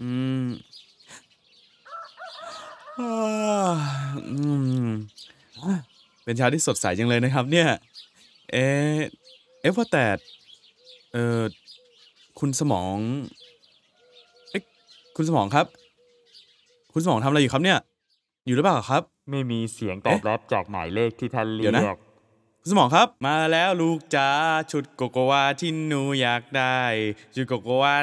อืม เป็นเช้าที่สดใสจังเลยนะครับ เนี่ย เอเอฟว่าแต่เออคุณสมองเอ๊ะคุณสมองครับ คุณสมองทำอะไรอยู่ครับ เนี่ย อยู่หรือเปล่าครับ ไม่มีเสียงตอบรับจากหมายเลขที่ท่านเรียกคุณสมองครับ มาแล้วลูกจ๋าชุดโกโกวาที่หนูอยากได้ชุดโกโกวา